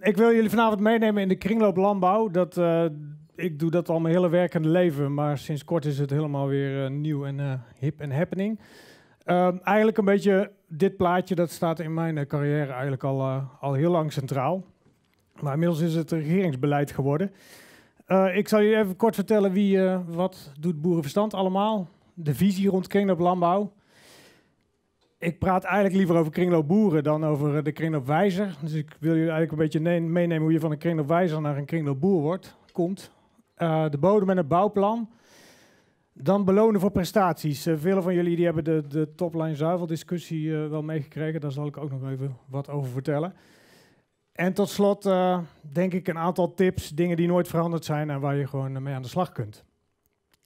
Ik wil jullie vanavond meenemen in de kringlooplandbouw. Dat, eh, ik doe dat al mijn hele werkende leven, maar sinds kort is het helemaal weer eh, nieuw en eh, hip en happening. Ehm, eigenlijk een beetje dit plaatje, dat staat in mijn carrière eigenlijk al, al heel lang centraal. Maar inmiddels is het regeringsbeleid geworden. ik zal jullie even kort vertellen wie, wat doet Boerenverstand allemaal. De visie rond kringlooplandbouw ik praat eigenlijk liever over kringloopboeren dan over eh, de kringloopwijzer. Dus ik wil jullie eigenlijk een beetje meenemen hoe je van een kringloopwijzer naar een kringloopboer wordt, komt. Eh, de bodem en het bouwplan. Dan belonen voor prestaties. Eh, velen van jullie die hebben de, de topline zuiveldiscussie uh, wel meegekregen. Daar zal ik ook nog even wat over vertellen. En tot slot denk ik een aantal tips, dingen die nooit veranderd zijn en waar je gewoon mee aan de slag kunt.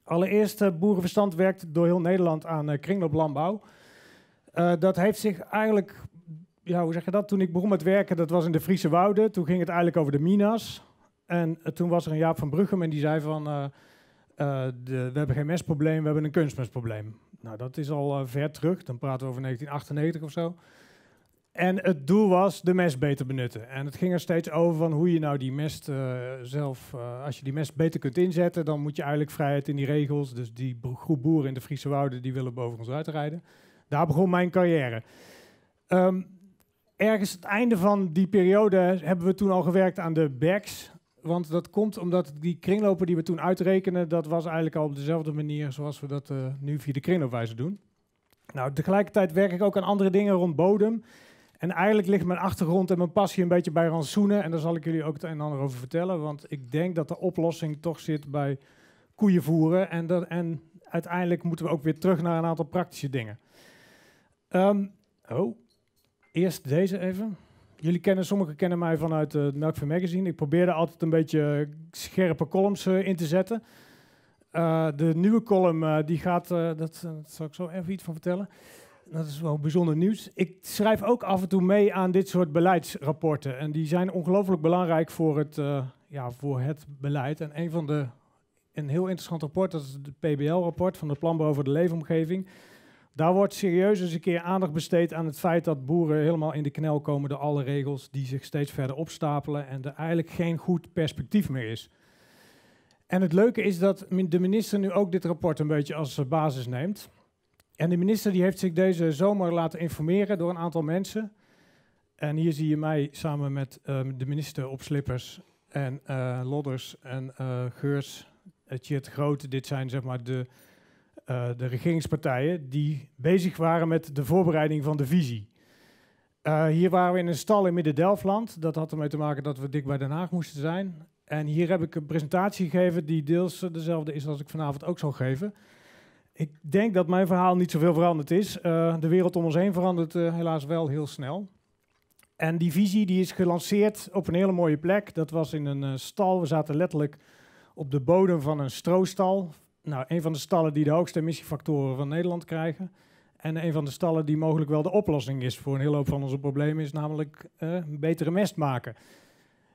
Allereerst, Boerenverstand werkt door heel Nederland aan kringlooplandbouw. Eh, dat heeft zich eigenlijk, ja, hoe zeg je dat? Toen ik begon met werken, dat was in de Friese Wouden. Toen ging het eigenlijk over de minas. En eh, toen was er een Jaap van Bruggen en die zei van, eh, de, we hebben geen mestprobleem, we hebben een kunstmestprobleem. Nou, dat is al ver terug. Dan praten we over 1998 of zo. En het doel was de mest beter benutten. En het ging er steeds over van hoe je nou die mest zelf, als je die mest beter kunt inzetten, dan moet je eigenlijk vrijheid in die regels. Dus die groep boeren in de Friese Wouden, die willen boven ons uitrijden. Daar begon mijn carrière. Ehm, ergens het einde van die periode hebben we toen al gewerkt aan de backs. Want dat komt omdat die kringlopen die we toen uitrekenen, dat was eigenlijk al op dezelfde manier zoals we dat eh, nu via de kringloopwijze doen. Nou, tegelijkertijd werk ik ook aan andere dingen rond bodem. En eigenlijk ligt mijn achtergrond en mijn passie een beetje bij rantsoenen. En daar zal ik jullie ook het een en ander over vertellen. Want ik denk dat de oplossing toch zit bij koeien voeren. En, dat, en uiteindelijk moeten we ook weer terug naar een aantal praktische dingen. Um, oh, eerst deze even. Jullie kennen, sommigen kennen mij vanuit het eh, Nakve Magazine. Ik probeerde altijd een beetje scherpe columns eh, in te zetten. Eh, de nieuwe column, die gaat, dat, dat, zal ik zo even iets van vertellen. Dat is wel bijzonder nieuws. Ik schrijf ook af en toe mee aan dit soort beleidsrapporten. En die zijn ongelooflijk belangrijk voor het, ja, voor het beleid. En een van de, een heel interessant rapport, dat is het PBL-rapport van het Planbureau voor de Leefomgeving. Daar wordt serieus eens een keer aandacht besteed aan het feit dat boeren helemaal in de knel komen door alle regels die zich steeds verder opstapelen en er eigenlijk geen goed perspectief meer is. En het leuke is dat de minister nu ook dit rapport een beetje als basis neemt. En de minister die heeft zich deze zomer laten informeren door een aantal mensen. En hier zie je mij samen met ehm, de minister op slippers en eh, Lodders en uh, eh, Geurs, het eh, grote. Dit zijn zeg maar de eh, de regeringspartijen die bezig waren met de voorbereiding van de visie. Eh, hier waren we in een stal in Midden-Delfland. Dat had ermee te maken dat we dik bij Den Haag moesten zijn. En hier heb ik een presentatie gegeven die deels dezelfde is als ik vanavond ook zal geven. Ik denk dat mijn verhaal niet zoveel veranderd is. Eh, de wereld om ons heen verandert helaas wel heel snel. En die visie die is gelanceerd op een hele mooie plek. Dat was in een stal. We zaten letterlijk op de bodem van een stroostal nou, een van de stallen die de hoogste emissiefactoren van Nederland krijgen. En een van de stallen die mogelijk wel de oplossing is voor een hele hoop van onze problemen, is namelijk eh, betere mest maken.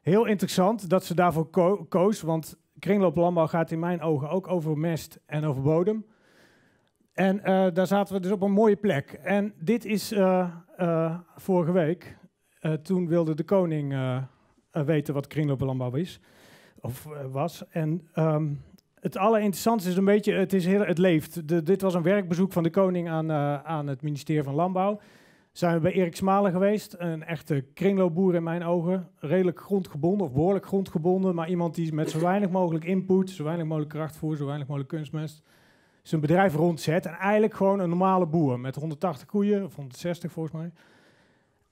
Heel interessant dat ze daarvoor koos, want kringlooplandbouw gaat in mijn ogen ook over mest en over bodem. En eh, daar zaten we dus op een mooie plek. En dit is eh, vorige week. toen wilde de koning weten wat kringlooplandbouw is, of was. En ehm, het allerinteressantste is een beetje, het, is heel, het leeft. De, dit was een werkbezoek van de koning aan, eh, aan het ministerie van Landbouw. Zijn we bij Erik Smalen geweest, een echte kringloopboer in mijn ogen. Redelijk grondgebonden, of behoorlijk grondgebonden, maar iemand die met zo weinig mogelijk input, zo weinig mogelijk kracht voor, zo weinig mogelijk kunstmest, zijn bedrijf rondzet. En eigenlijk gewoon een normale boer met 180 koeien, of 160 volgens mij.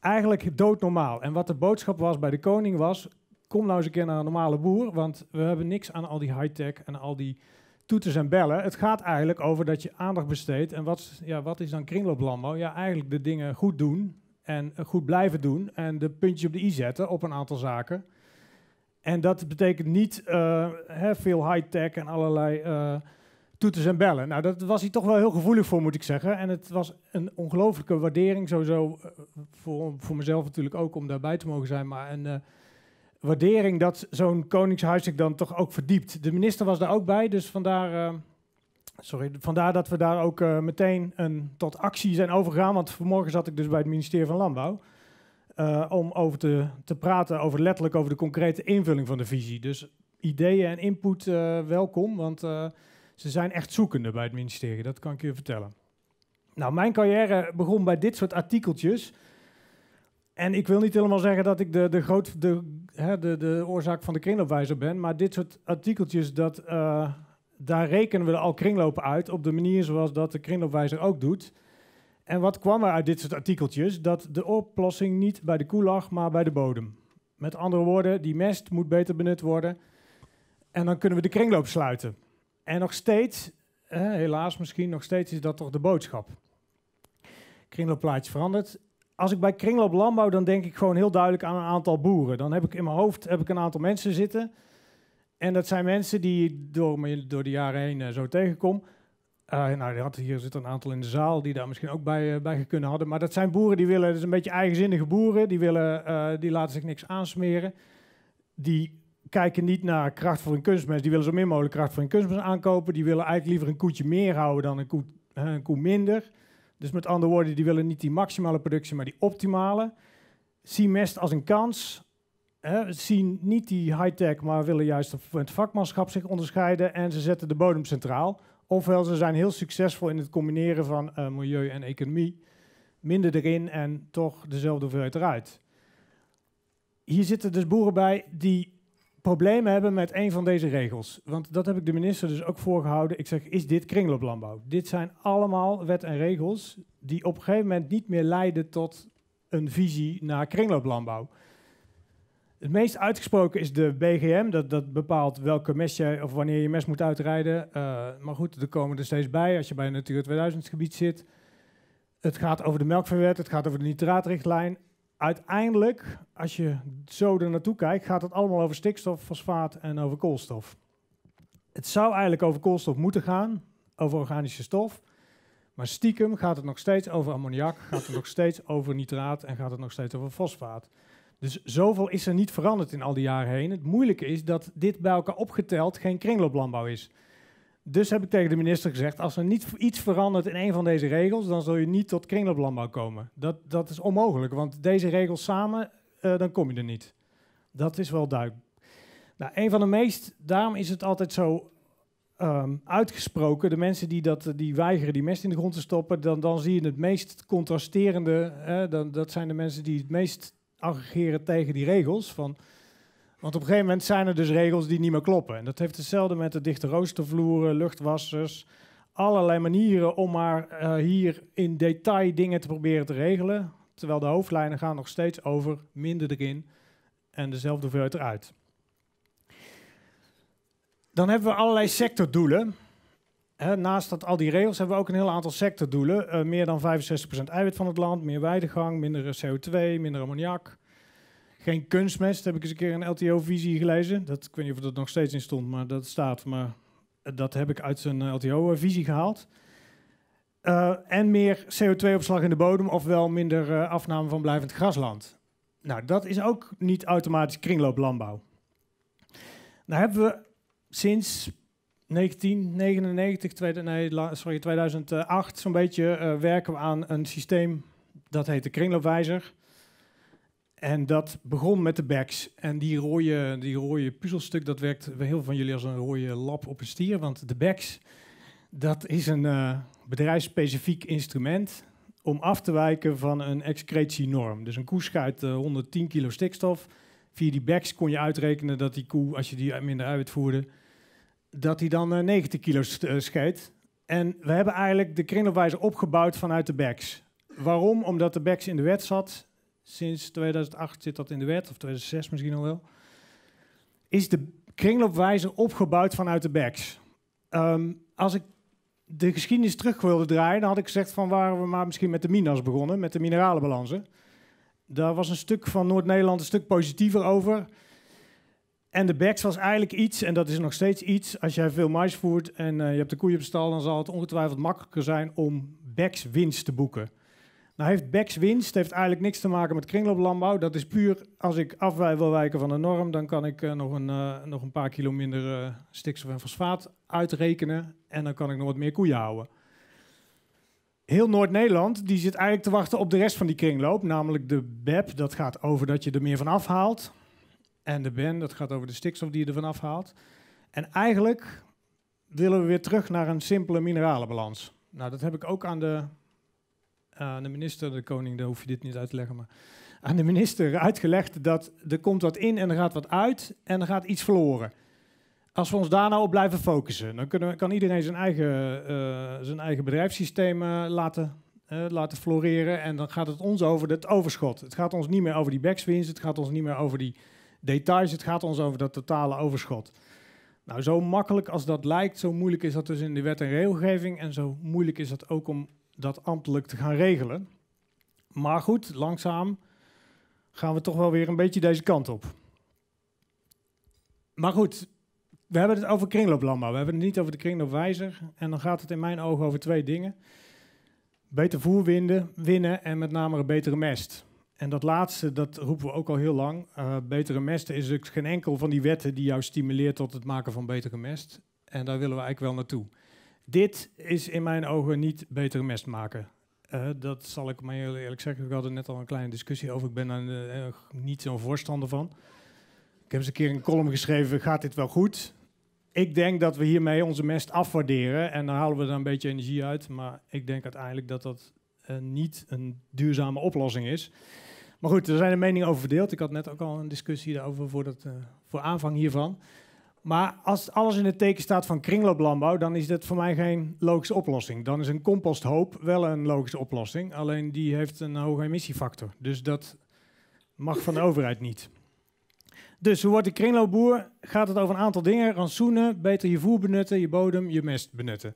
Eigenlijk doodnormaal. En wat de boodschap was bij de koning was, kom nou eens een keer naar een normale boer, want we hebben niks aan al die high-tech en al die toeters en bellen. Het gaat eigenlijk over dat je aandacht besteedt. En wat, ja, wat is dan kringlooplandbouw? Ja, eigenlijk de dingen goed doen en goed blijven doen en de puntjes op de i zetten op een aantal zaken. En dat betekent niet uh, veel high-tech en allerlei uh, toeters en bellen. Nou, dat was hij toch wel heel gevoelig voor, moet ik zeggen. En het was een ongelofelijke waardering, sowieso eh, voor, voor mezelf natuurlijk ook, om daarbij te mogen zijn. Maar een, waardering dat zo'n koningshuis zich dan toch ook verdiept. De minister was daar ook bij, dus vandaar, eh, sorry, vandaar dat we daar ook eh, meteen een, tot actie zijn overgegaan. Want vanmorgen zat ik dus bij het ministerie van Landbouw. Eh, om over te, te praten, over, letterlijk over de concrete invulling van de visie. Dus ideeën en input welkom, want ze zijn echt zoekende bij het ministerie, dat kan ik je vertellen. Nou, mijn carrière begon bij dit soort artikeltjes. En ik wil niet helemaal zeggen dat ik de, de, groot, de, hè, de, de oorzaak van de kringloopwijzer ben. Maar dit soort artikeltjes, dat, eh, daar rekenen we al kringlopen uit op de manier zoals dat de kringloopwijzer ook doet. En wat kwam er uit dit soort artikeltjes? Dat de oplossing niet bij de koe lag, maar bij de bodem. Met andere woorden, die mest moet beter benut worden. En dan kunnen we de kringloop sluiten. En nog steeds, helaas misschien, nog steeds is dat toch de boodschap. Kringloopplaatje verandert als ik bij kringloop landbouw, dan denk ik gewoon heel duidelijk aan een aantal boeren. Dan heb ik in mijn hoofd heb ik een aantal mensen zitten. En dat zijn mensen die door, door de jaren heen eh, zo tegenkom. Uh, nou, had, hier zitten een aantal in de zaal die daar misschien ook bij, uh, bij kunnen hadden. Maar dat zijn boeren die willen, is een beetje eigenzinnige boeren. Die, willen, die laten zich niks aansmeren. Die kijken niet naar kracht voor een kunstmest. Die willen zo min mogelijk kracht voor een kunstmest aankopen. Die willen eigenlijk liever een koetje meer houden dan een koe, een koe minder. Dus met andere woorden, die willen niet die maximale productie, maar die optimale. Zien mest als een kans. Hè, zien niet die high-tech, maar willen juist op het vakmanschap zich onderscheiden. En ze zetten de bodem centraal. Ofwel, ze zijn heel succesvol in het combineren van eh, milieu en economie. Minder erin en toch dezelfde hoeveelheid eruit. Hier zitten dus boeren bij die problemen hebben met een van deze regels. Want dat heb ik de minister dus ook voorgehouden. Ik zeg, is dit kringlooplandbouw? Dit zijn allemaal wet en regels die op een gegeven moment niet meer leiden tot een visie naar kringlooplandbouw. Het meest uitgesproken is de BGM. Dat, dat bepaalt welke mes je of wanneer je mes moet uitrijden. Eh, maar goed, er komen er steeds bij als je bij een Natuur 2000 gebied zit. Het gaat over de melkverwet, het gaat over de nitraatrichtlijn uiteindelijk, als je zo er naartoe kijkt, gaat het allemaal over stikstof, fosfaat en over koolstof. Het zou eigenlijk over koolstof moeten gaan, over organische stof. Maar stiekem gaat het nog steeds over ammoniak, gaat het nog steeds over nitraat en gaat het nog steeds over fosfaat. Dus zoveel is er niet veranderd in al die jaren heen. Het moeilijke is dat dit bij elkaar opgeteld geen kringlooplandbouw is. Dus heb ik tegen de minister gezegd, als er niet iets verandert in een van deze regels, dan zul je niet tot kringlooplandbouw komen. Dat, dat is onmogelijk, want deze regels samen, eh, dan kom je er niet. Dat is wel duidelijk. Nou, een van de meest, daarom is het altijd zo ehm, uitgesproken, de mensen die, dat, die weigeren die mest in de grond te stoppen, dan, dan zie je het meest contrasterende, dan, dat zijn de mensen die het meest agregeren tegen die regels, van want op een gegeven moment zijn er dus regels die niet meer kloppen. En dat heeft hetzelfde met de dichte roostervloeren, luchtwassers. Allerlei manieren om maar eh, hier in detail dingen te proberen te regelen. Terwijl de hoofdlijnen gaan nog steeds over minder erin en dezelfde hoeveelheid eruit. Dan hebben we allerlei sectordoelen. naast dat, al die regels hebben we ook een heel aantal sectordoelen. Eh, meer dan 65% eiwit van het land, meer weidegang, minder CO2, minder ammoniak geen kunstmest. Heb ik eens een keer een LTO-visie gelezen. Dat, ik weet niet of dat nog steeds in stond, maar dat staat. Maar dat heb ik uit zijn eh, LTO-visie gehaald. Eh, en meer CO2-opslag in de bodem, ofwel minder eh, afname van blijvend grasland. Nou, dat is ook niet automatisch kringlooplandbouw. Nou hebben we sinds 1999, sorry, 2008 zo'n beetje werken we aan een systeem dat heet de kringloopwijzer. En dat begon met de backs. En die rode, die rode puzzelstuk, dat werkt bij heel veel van jullie als een rode lap op een stier. Want de backs, dat is een uh, bedrijfsspecifiek instrument om af te wijken van een excretienorm. Dus een koe schuit 110 eh, kilo stikstof. Via die backs kon je uitrekenen dat die koe, als je die minder uitvoerde, dat die dan 90 eh, kilo scheet. En we hebben eigenlijk de kringloopwijzer opgebouwd vanuit de backs. Waarom? Omdat de backs in de wet zat Sinds 2008 zit dat in de wet, of 2006 misschien al wel. Is de kringloopwijze opgebouwd vanuit de backs? Ehm, als ik de geschiedenis terug wilde draaien, dan had ik gezegd van waren we maar misschien met de minas begonnen, met de mineralenbalansen. Daar was een stuk van Noord-Nederland een stuk positiever over. En de backs was eigenlijk iets, en dat is nog steeds iets. Als jij veel mais voert en eh, je hebt de koeien op stal, dan zal het ongetwijfeld makkelijker zijn om backs winst te boeken. Nou heeft Becks winst heeft eigenlijk niks te maken met kringlooplandbouw. Dat is puur als ik af wil wijken van de norm, dan kan ik eh, nog, een, eh, nog een paar kilo minder eh, stikstof en fosfaat uitrekenen. En dan kan ik nog wat meer koeien houden. Heel Noord-Nederland die zit eigenlijk te wachten op de rest van die kringloop, namelijk de BEP. Dat gaat over dat je er meer van afhaalt. En de BEN, dat gaat over de stikstof die je er van afhaalt. En eigenlijk willen we weer terug naar een simpele mineralenbalans. Nou, dat heb ik ook aan de aan de minister, de koning, daar hoef je dit niet uit te leggen, maar aan de minister uitgelegd dat er komt wat in en er gaat wat uit en er gaat iets verloren. Als we ons daar nou op blijven focussen, dan kunnen, kan iedereen zijn eigen, eh, zijn eigen bedrijfssysteem eh, laten, eh, laten floreren. En dan gaat het ons over het overschot. Het gaat ons niet meer over die backswings, het gaat ons niet meer over die details, het gaat ons over dat totale overschot. Nou, zo makkelijk als dat lijkt, zo moeilijk is dat dus in de wet en regelgeving. En zo moeilijk is dat ook om dat ambtelijk te gaan regelen. Maar goed, langzaam gaan we toch wel weer een beetje deze kant op. Maar goed, we hebben het over kringlooplandbouw. We hebben het niet over de kringloopwijzer. En dan gaat het in mijn ogen over twee dingen. Beter voer winnen, en met name een betere mest. En dat laatste, dat roepen we ook al heel lang. Eh, betere mest is dus geen enkel van die wetten die jou stimuleert tot het maken van betere mest. En daar willen we eigenlijk wel naartoe. Dit is in mijn ogen niet betere mest maken. Uh, eh, dat zal ik maar heel eerlijk zeggen. We hadden net al een kleine discussie over. Ik ben er uh, eh, eh, niet zo'n voorstander van. Ik heb eens een keer een column geschreven: gaat dit wel goed? Ik denk dat we hiermee onze mest afwaarderen en dan halen we er een beetje energie uit. Maar ik denk uiteindelijk dat dat niet een duurzame oplossing is. Maar goed, er zijn de meningen over verdeeld. Ik had net ook al een discussie daarover voor, dat, voor aanvang hiervan. Maar als alles in het teken staat van kringlooplandbouw, dan is dat voor mij geen logische oplossing. Dan is een composthoop wel een logische oplossing, alleen die heeft een hoge emissiefactor. Dus dat mag van de overheid niet. Dus hoe wordt de kringloopboer? Gaat het over een aantal dingen. Rantsoenen, beter je voer benutten, je bodem, je mest benutten.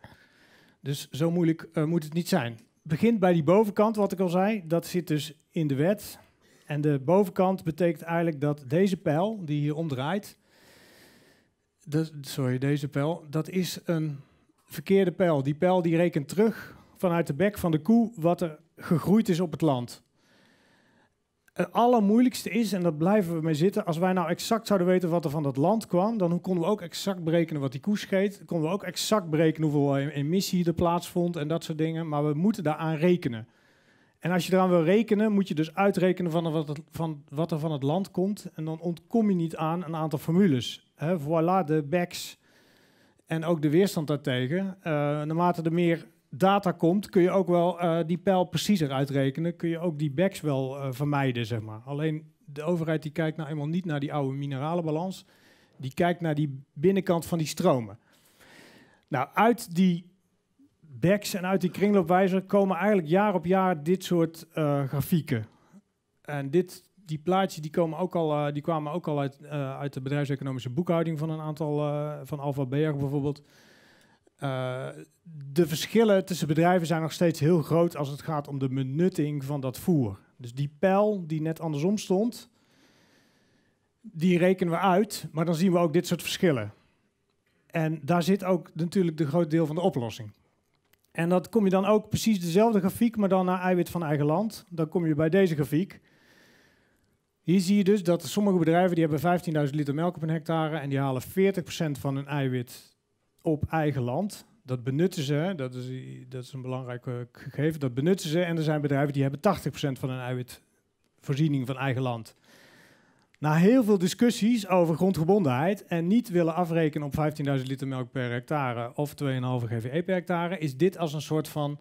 Dus zo moeilijk eh, moet het niet zijn. Begint bij die bovenkant, wat ik al zei. Dat zit dus in de wet. En de bovenkant betekent eigenlijk dat deze pijl, die hier omdraait, sorry, deze pijl, dat is een verkeerde pijl. Die pijl die rekent terug vanuit de bek van de koe wat er gegroeid is op het land. Het allermoeilijkste is, en dat blijven we mee zitten, als wij nou exact zouden weten wat er van dat land kwam, dan konden we ook exact berekenen wat die koe scheet, konden we ook exact berekenen hoeveel emissie er plaatsvond en dat soort dingen, maar we moeten daaraan rekenen. En als je eraan wil rekenen, moet je dus uitrekenen wat, van wat er van het land komt. En dan ontkom je niet aan een aantal formules voilà de backs en ook de weerstand daartegen. Eh, naarmate er meer data komt, kun je ook wel eh, die pijl preciezer uitrekenen. Kun je ook die backs wel eh, vermijden, zeg maar. Alleen de overheid die kijkt nou eenmaal niet naar die oude mineralenbalans. Die kijkt naar die binnenkant van die stromen. Nou, uit die backs en uit die kringloopwijzer komen eigenlijk jaar op jaar dit soort grafieken. En dit die plaatjes die komen ook al, eh, die kwamen ook al uit, uh, uit de bedrijfseconomische boekhouding van een aantal eh, van Alfa Beer, bijvoorbeeld. de verschillen tussen bedrijven zijn nog steeds heel groot als het gaat om de benutting van dat voer. Dus die pijl die net andersom stond, die rekenen we uit, maar dan zien we ook dit soort verschillen. En daar zit ook natuurlijk de groot deel van de oplossing. En dat kom je dan ook precies dezelfde grafiek, maar dan naar eiwit van eigen land. Dan kom je bij deze grafiek. Hier zie je dus dat sommige bedrijven die hebben 15.000 liter melk op een hectare en die halen 40% van hun eiwit op eigen land. Dat benutten ze, dat is, dat is een belangrijk eh, gegeven, dat benutten ze. En er zijn bedrijven die hebben 80% van hun eiwitvoorziening van eigen land. Na heel veel discussies over grondgebondenheid en niet willen afrekenen op 15.000 liter melk per hectare of 2,5 GVE e per hectare, is dit als een soort van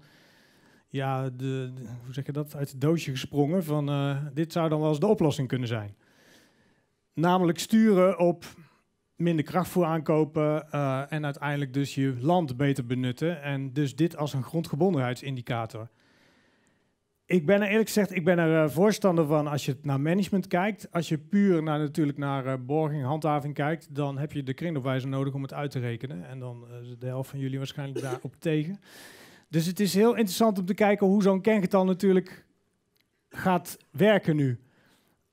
ja, de, hoe zeg je dat, uit het doosje gesprongen van eh, dit zou dan wel eens de oplossing kunnen zijn. Namelijk sturen op minder krachtvoer aankopen eh, en uiteindelijk dus je land beter benutten en dus dit als een grondgebondenheidsindicator. Ik ben er eerlijk gezegd, ik ben er eh, voorstander van als je naar management kijkt. Als je puur naar, natuurlijk naar borging, handhaving kijkt, dan heb je de kringloopwijzer nodig om het uit te rekenen. En dan is de helft van jullie waarschijnlijk daarop tegen. Dus het is heel interessant om te kijken hoe zo'n kengetal natuurlijk gaat werken nu.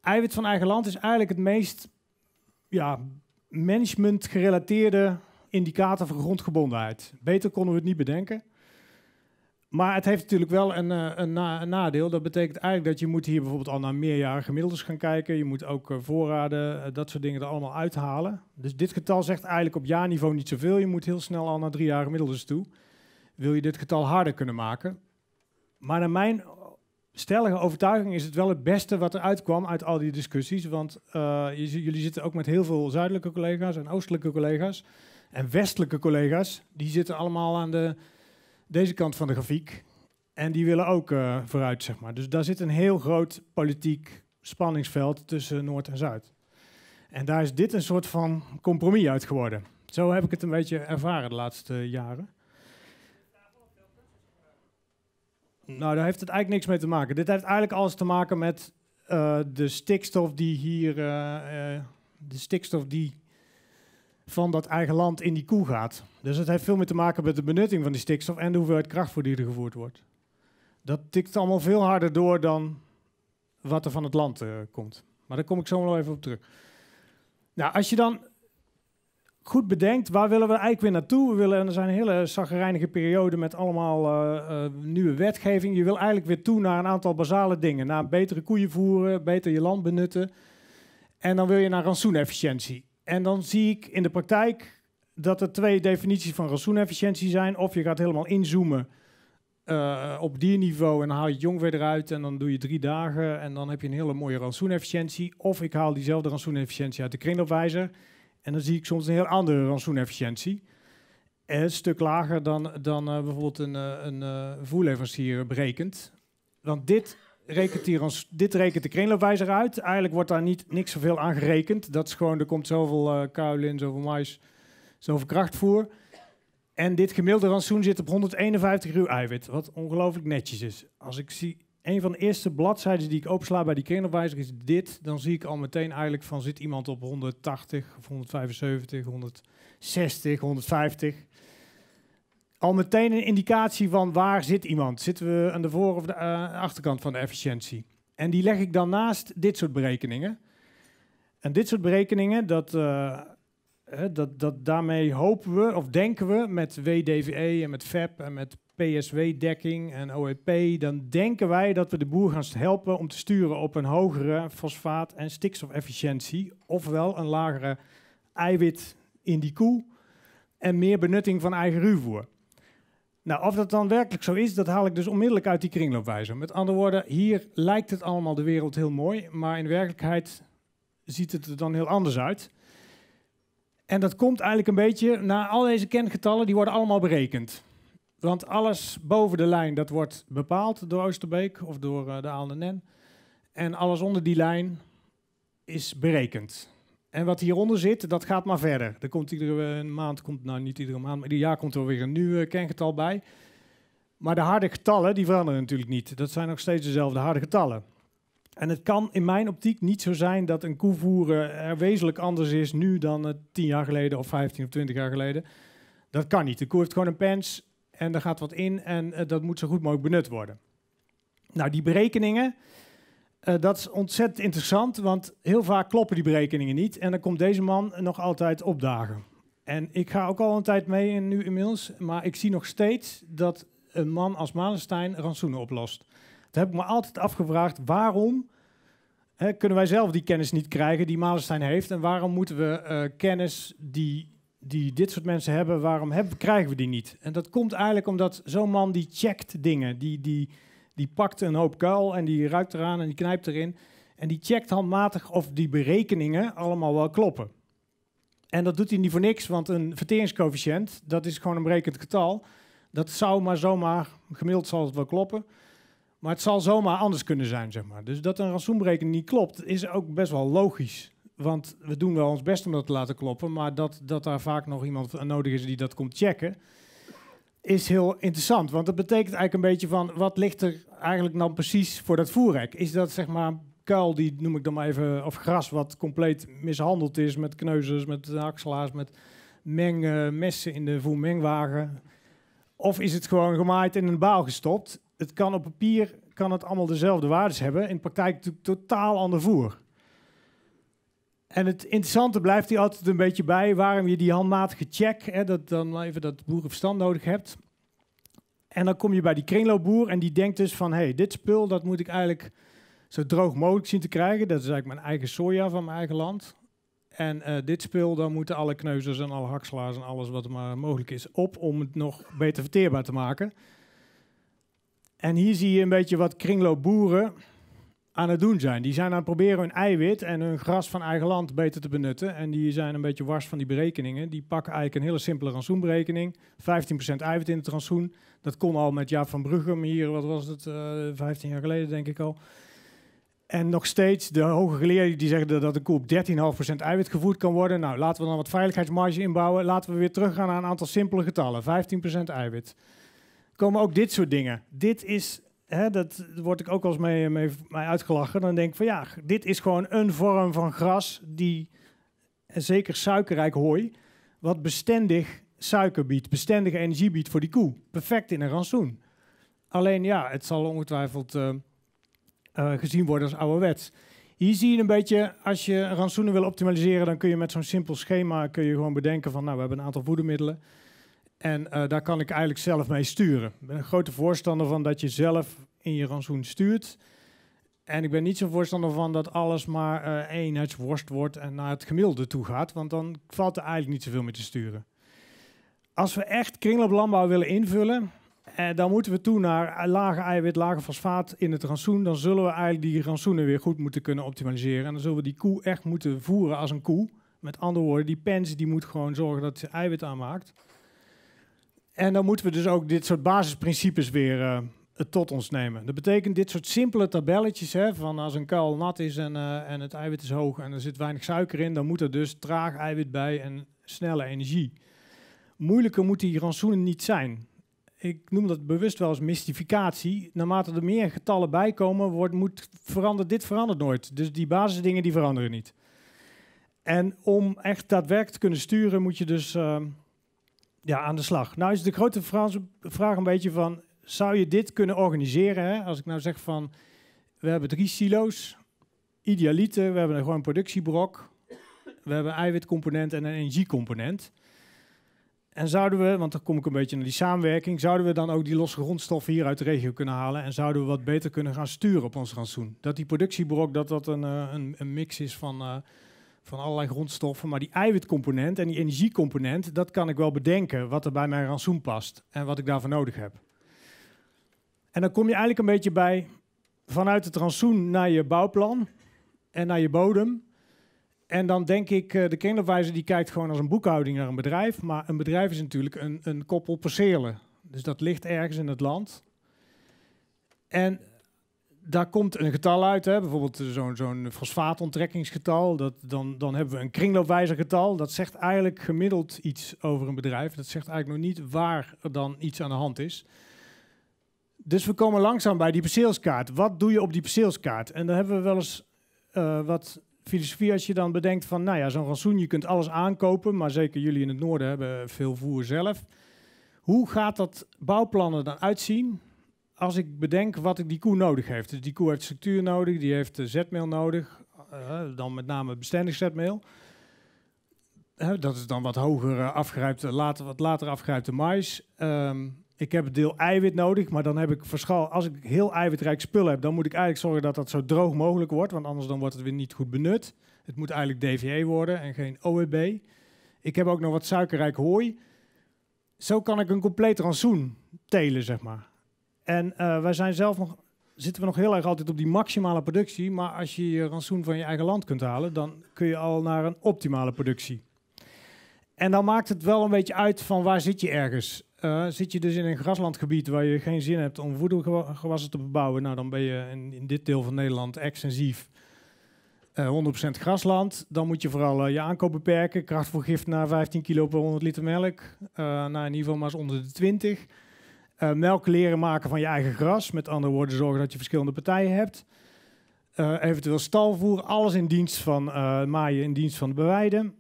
Eiwit van eigen land is eigenlijk het meest ja, management gerelateerde indicator van grondgebondenheid. Beter konden we het niet bedenken. Maar het heeft natuurlijk wel een, eh, een, nadeel. Dat betekent eigenlijk dat je moet hier bijvoorbeeld al naar meerjarige gemiddeldes gaan kijken. Je moet ook eh, voorraden, eh, dat soort dingen er allemaal uithalen. Dus dit getal zegt eigenlijk op jaarniveau niet zoveel. Je moet heel snel al naar drie jaar gemiddeldes toe wil je dit getal harder kunnen maken. Maar naar mijn stellige overtuiging is het wel het beste wat er uitkwam uit al die discussies. Want eh, jullie zitten ook met heel veel zuidelijke collega's en oostelijke collega's. En westelijke collega's, die zitten allemaal aan de, deze kant van de grafiek. En die willen ook eh, vooruit, zeg maar. Dus daar zit een heel groot politiek spanningsveld tussen Noord en Zuid. En daar is dit een soort van compromis uit geworden. Zo heb ik het een beetje ervaren de laatste jaren. Nou, daar heeft het eigenlijk niks mee te maken. Dit heeft eigenlijk alles te maken met eh, de stikstof die hier. Eh, eh, de stikstof die van dat eigen land in die koe gaat. Dus het heeft veel meer te maken met de benutting van die stikstof en de hoeveelheid krachtvoer die er gevoerd wordt. Dat tikt allemaal veel harder door dan wat er van het land komt. Maar daar kom ik zo nog even op terug. Nou, als je dan goed bedenkt, waar willen we eigenlijk weer naartoe? We willen, en er zijn een hele zagrijnige periode met allemaal eh, eh, nieuwe wetgeving. Je wil eigenlijk weer toe naar een aantal basale dingen. Naar betere koeien voeren, beter je land benutten. En dan wil je naar ransom-efficiëntie. En dan zie ik in de praktijk dat er twee definities van ransom-efficiëntie zijn. Of je gaat helemaal inzoomen eh, op dierniveau en dan haal je het jong weer eruit en dan doe je drie dagen en dan heb je een hele mooie ransom-efficiëntie. Of ik haal diezelfde ransom-efficiëntie uit de kringloopwijzer. En dan zie ik soms een heel andere rantsoenefficiëntie. Eh, een stuk lager dan, dan eh, bijvoorbeeld een, eh, een voerleverancier berekent. Want dit rekent, dit rekent de kringloopwijzer uit. Eigenlijk wordt daar niet, niks zoveel aan gerekend. Dat is gewoon, er komt zoveel uh, kuil in, zoveel mais, zoveel krachtvoer. En dit gemiddelde rantsoen zit op 151 ruw eiwit, wat ongelooflijk netjes is. Als ik zie een van de eerste bladzijden die ik opsla bij die kernopwijzer is dit. Dan zie ik al meteen eigenlijk van zit iemand op 180 of 175, 160, 150. Al meteen een indicatie van waar zit iemand. Zitten we aan de voor- of de eh, achterkant van de efficiëntie? En die leg ik dan naast dit soort berekeningen. En dit soort berekeningen, dat, eh, dat, dat, daarmee hopen we of denken we met WDVE en met FEP en met PSW-dekking en OEP, dan denken wij dat we de boer gaan helpen om te sturen op een hogere fosfaat- en stikstofefficiëntie, ofwel een lagere eiwit in die koe en meer benutting van eigen ruwvoer. Nou, of dat dan werkelijk zo is, dat haal ik dus onmiddellijk uit die kringloopwijzer. Met andere woorden, hier lijkt het allemaal de wereld heel mooi, maar in werkelijkheid ziet het er dan heel anders uit. En dat komt eigenlijk een beetje na al deze kengetallen, die worden allemaal berekend. Want alles boven de lijn, dat wordt bepaald door Oosterbeek of door eh, de ANN. En alles onder die lijn is berekend. En wat hieronder zit, dat gaat maar verder. Er komt iedere eh, maand, komt, nou niet iedere maand, maar ieder jaar komt er weer een nieuw eh, kengetal bij. Maar de harde getallen, die veranderen natuurlijk niet. Dat zijn nog steeds dezelfde harde getallen. En het kan in mijn optiek niet zo zijn dat een koe voeren er wezenlijk anders is nu dan tien jaar geleden of 15 of 20 jaar geleden. Dat kan niet. De koe heeft gewoon een pens en daar gaat wat in en eh, dat moet zo goed mogelijk benut worden. Nou, die berekeningen, eh, dat is ontzettend interessant, want heel vaak kloppen die berekeningen niet. En dan komt deze man nog altijd opdagen. En ik ga ook al een tijd mee in, nu inmiddels, maar ik zie nog steeds dat een man als Malenstein rantsoenen oplost. Dat heb ik me altijd afgevraagd, waarom hè, kunnen wij zelf die kennis niet krijgen die Malenstein heeft? En waarom moeten we eh, kennis die die dit soort mensen hebben, waarom hebben, krijgen we die niet? En dat komt eigenlijk omdat zo'n man die checkt dingen. Die, die, die pakt een hoop kuil en die ruikt eraan en die knijpt erin. En die checkt handmatig of die berekeningen allemaal wel kloppen. En dat doet hij niet voor niks, want een verteringscoëfficiënt, dat is gewoon een berekend getal. Dat zou maar zomaar, gemiddeld zal het wel kloppen. Maar het zal zomaar anders kunnen zijn, zeg maar. Dus dat een rantsoenberekening niet klopt, is ook best wel logisch. Want we doen wel ons best om dat te laten kloppen, maar dat, dat daar vaak nog iemand nodig is die dat komt checken, is heel interessant. Want dat betekent eigenlijk een beetje van, wat ligt er eigenlijk dan nou precies voor dat voerrek? Is dat zeg maar kuil, die noem ik dan maar even, of gras wat compleet mishandeld is met kneuzers, met hakselaars, met meng, messen in de voermengwagen? Of is het gewoon gemaaid in een baal gestopt? Het kan op papier kan het allemaal dezelfde waardes hebben. In de praktijk natuurlijk totaal ander voer. En het interessante blijft hier altijd een beetje bij waarom je die handmatige check, hè, dat dan even dat boerenverstand nodig hebt. En dan kom je bij die kringloopboer en die denkt dus van, hé, hey, dit spul, dat moet ik eigenlijk zo droog mogelijk zien te krijgen. Dat is eigenlijk mijn eigen soja van mijn eigen land. En eh, dit spul, dan moeten alle kneuzers en alle hakselaars en alles wat maar mogelijk is op om het nog beter verteerbaar te maken. En hier zie je een beetje wat kringloopboeren aan het doen zijn. Die zijn aan het proberen hun eiwit en hun gras van eigen land beter te benutten. En die zijn een beetje wars van die berekeningen. Die pakken eigenlijk een hele simpele rantsoenberekening. 15% eiwit in het rantsoen. Dat kon al met Jaap van Bruggen hier, wat was het, uh, eh, 15 jaar geleden denk ik al. En nog steeds, de hoge geleerden die zeggen dat een koe op 13,5% eiwit gevoed kan worden. Nou, laten we dan wat veiligheidsmarge inbouwen. Laten we weer teruggaan naar een aantal simpele getallen. 15% eiwit. Komen ook dit soort dingen. Dit is hè, dat word ik ook wel eens mee, mee, uitgelachen. Dan denk ik van ja, dit is gewoon een vorm van gras die zeker suikerrijk hooi, wat bestendig suiker biedt, bestendige energie biedt voor die koe. Perfect in een rantsoen. Alleen ja, het zal ongetwijfeld eh, eh, gezien worden als ouderwets. Hier zie je een beetje, als je rantsoenen wil optimaliseren, dan kun je met zo'n simpel schema kun je gewoon bedenken van, nou, we hebben een aantal voedermiddelen. En eh, daar kan ik eigenlijk zelf mee sturen. Ik ben een grote voorstander van dat je zelf in je ransoen stuurt. En ik ben niet zo voorstander van dat alles maar uh, eh, eenheidsworst wordt en naar het gemiddelde toe gaat. Want dan valt er eigenlijk niet zoveel meer te sturen. Als we echt kringlooplandbouw willen invullen, eh, dan moeten we toe naar lage eiwit, lage fosfaat in het ransoen, Dan zullen we eigenlijk die ransoenen weer goed moeten kunnen optimaliseren. En dan zullen we die koe echt moeten voeren als een koe. Met andere woorden, die pens die moet gewoon zorgen dat ze eiwit aanmaakt. En dan moeten we dus ook dit soort basisprincipes weer eh, tot ons nemen. Dat betekent dit soort simpele tabelletjes, hè, van als een kuil nat is en, eh, en het eiwit is hoog en er zit weinig suiker in, dan moet er dus traag eiwit bij en snelle energie. Moeilijker moet die rantsoenen niet zijn. Ik noem dat bewust wel eens mystificatie. Naarmate er meer getallen bij komen, wordt, moet, verandert, dit verandert nooit. Dus die basisdingen die veranderen niet. En om echt daadwerkelijk te kunnen sturen, moet je dus... Eh, ja, aan de slag. Nou is de grote vraag een beetje van, zou je dit kunnen organiseren? Hè? Als ik nou zeg van, we hebben drie silo's, idealiter, we hebben gewoon een productiebrok, we hebben een eiwitcomponent en een energiecomponent. En zouden we, want dan kom ik een beetje naar die samenwerking, zouden we dan ook die losse grondstoffen hier uit de regio kunnen halen en zouden we wat beter kunnen gaan sturen op ons rantsoen? Dat die productiebrok, dat dat een, eh, een, een, mix is van... Eh, van allerlei grondstoffen. Maar die eiwitcomponent en die energiecomponent, dat kan ik wel bedenken wat er bij mijn ransoen past en wat ik daarvoor nodig heb. En dan kom je eigenlijk een beetje bij vanuit het ransoen naar je bouwplan en naar je bodem. En dan denk ik, eh, de kringloopwijzer die kijkt gewoon als een boekhouding naar een bedrijf. Maar een bedrijf is natuurlijk een, een koppel percelen. Dus dat ligt ergens in het land. En daar komt een getal uit, hè? bijvoorbeeld eh, zo'n zo'n Dat, dan, dan hebben we een kringloopwijzergetal. Dat zegt eigenlijk gemiddeld iets over een bedrijf. Dat zegt eigenlijk nog niet waar er dan iets aan de hand is. Dus we komen langzaam bij die perceelskaart. Wat doe je op die perceelskaart? En dan hebben we wel eens eh, wat filosofie als je dan bedenkt van, nou ja, zo'n rantsoen, je kunt alles aankopen, maar zeker jullie in het noorden hebben veel voer zelf. Hoe gaat dat bouwplannen er dan uitzien? als ik bedenk wat ik die koe nodig heeft. Dus die koe heeft structuur nodig, die heeft eh, zetmeel nodig, eh, dan met name bestendig zetmeel. Eh, dat is dan wat hoger afgerijpte, later, wat later afgerijpte mais. Ehm, ik heb het deel eiwit nodig, maar dan heb ik verschal. Als ik heel eiwitrijk spul heb, dan moet ik eigenlijk zorgen dat dat zo droog mogelijk wordt, want anders dan wordt het weer niet goed benut. Het moet eigenlijk DVE worden en geen OEB. Ik heb ook nog wat suikerrijk hooi. Zo kan ik een compleet rantsoen telen, zeg maar. En eh, wij zijn zelf nog, zitten we nog heel erg altijd op die maximale productie. Maar als je je rantsoen van je eigen land kunt halen, dan kun je al naar een optimale productie. En dan maakt het wel een beetje uit van waar zit je ergens. Uh, zit je dus in een graslandgebied waar je geen zin hebt om voedselgewassen te bebouwen, nou dan ben je in, in dit deel van Nederland extensief 100% eh, grasland. Dan moet je vooral je aankoop beperken. Krachtvoorgift naar 15 kilo per 100 liter melk. nou, in ieder geval maar eens onder de 20. Eh, melk leren maken van je eigen gras. Met andere woorden, zorgen dat je verschillende partijen hebt. Eh, eventueel stalvoer, alles in dienst van eh, maaien, in dienst van de beweiden.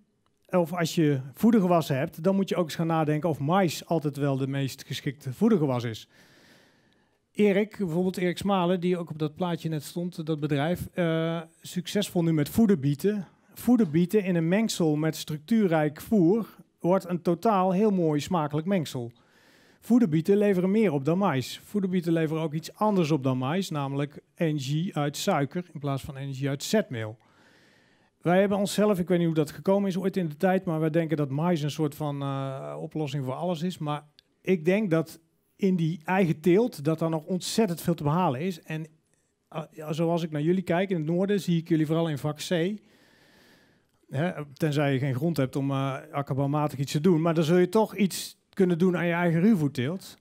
Of als je voedergewassen hebt, dan moet je ook eens gaan nadenken of mais altijd wel de meest geschikte voedergewas is. Erik, bijvoorbeeld Erik Smalen, die ook op dat plaatje net stond, dat bedrijf, succesvol nu met voederbieten. Voederbieten in een mengsel met structuurrijk voer wordt een totaal heel mooi smakelijk mengsel. Voederbieten leveren meer op dan mais. Voederbieten leveren ook iets anders op dan mais, namelijk energie uit suiker in plaats van energie uit zetmeel. Wij hebben onszelf, ik weet niet hoe dat gekomen is ooit in de tijd, maar wij denken dat mais een soort van eh, oplossing voor alles is. Maar ik denk dat in die eigen teelt dat daar nog ontzettend veel te behalen is. En eh, eh, zoals ik naar jullie kijk in het noorden, zie ik jullie vooral in vak C. Hè, tenzij je geen grond hebt om uh, akkerbouwmatig iets te doen. Maar dan zul je toch iets kunnen doen aan je eigen ruwvoerteelt.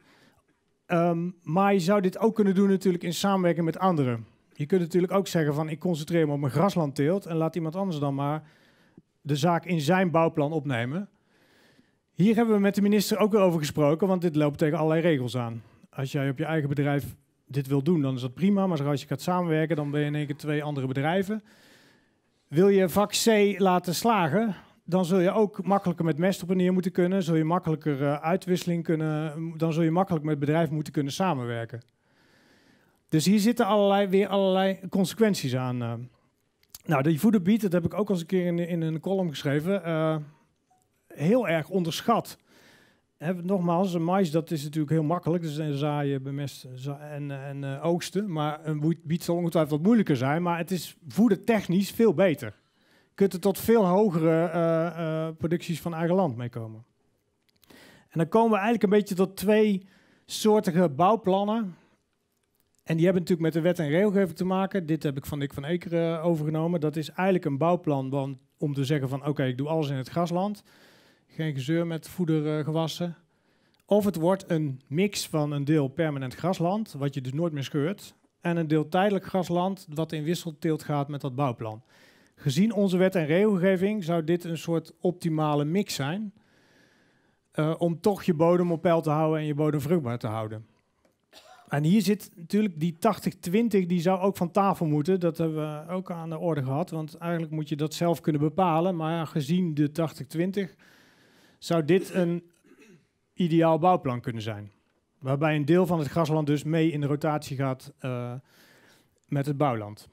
Ehm, maar je zou dit ook kunnen doen natuurlijk in samenwerking met anderen. Je kunt natuurlijk ook zeggen van ik concentreer me op mijn graslandteelt en laat iemand anders dan maar de zaak in zijn bouwplan opnemen. Hier hebben we met de minister ook weer over gesproken, want dit loopt tegen allerlei regels aan. Als jij op je eigen bedrijf dit wil doen, dan is dat prima, maar als je gaat samenwerken, dan ben je in één keer twee andere bedrijven. Wil je vak C laten slagen, dan zul je ook makkelijker met mest op een neer moeten kunnen. Zul je makkelijker eh, uitwisseling kunnen. Eh, dan zul je makkelijk met bedrijven moeten kunnen samenwerken. Dus hier zitten allerlei, weer allerlei consequenties aan. Eh. Nou, die voederbiet, dat heb ik ook al eens een keer in, in een column geschreven. heel erg onderschat. nogmaals, een mais dat is natuurlijk heel makkelijk. Dus een zaaien, bemesten en, en oogsten. Maar een biet zal ongetwijfeld wat moeilijker zijn. Maar het is voedertechnisch veel beter kunt er tot veel hogere eh, eh, producties van eigen land meekomen. En dan komen we eigenlijk een beetje tot twee soortige bouwplannen. En die hebben natuurlijk met de wet en regelgeving te maken. Dit heb ik van Nick van Eker eh, overgenomen. Dat is eigenlijk een bouwplan om te zeggen van oké, ik doe alles in het grasland. Geen gezeur met voedergewassen. Of het wordt een mix van een deel permanent grasland, wat je dus nooit meer scheurt, en een deel tijdelijk grasland, wat in wisselteelt gaat met dat bouwplan. Gezien onze wet en regelgeving zou dit een soort optimale mix zijn. Eh, om toch je bodem op peil te houden en je bodem vruchtbaar te houden. En hier zit natuurlijk die 80-20, die zou ook van tafel moeten. Dat hebben we ook aan de orde gehad. Want eigenlijk moet je dat zelf kunnen bepalen. Maar gezien de 80-20 zou dit een ideaal bouwplan kunnen zijn. Waarbij een deel van het grasland dus mee in de rotatie gaat eh, met het bouwland.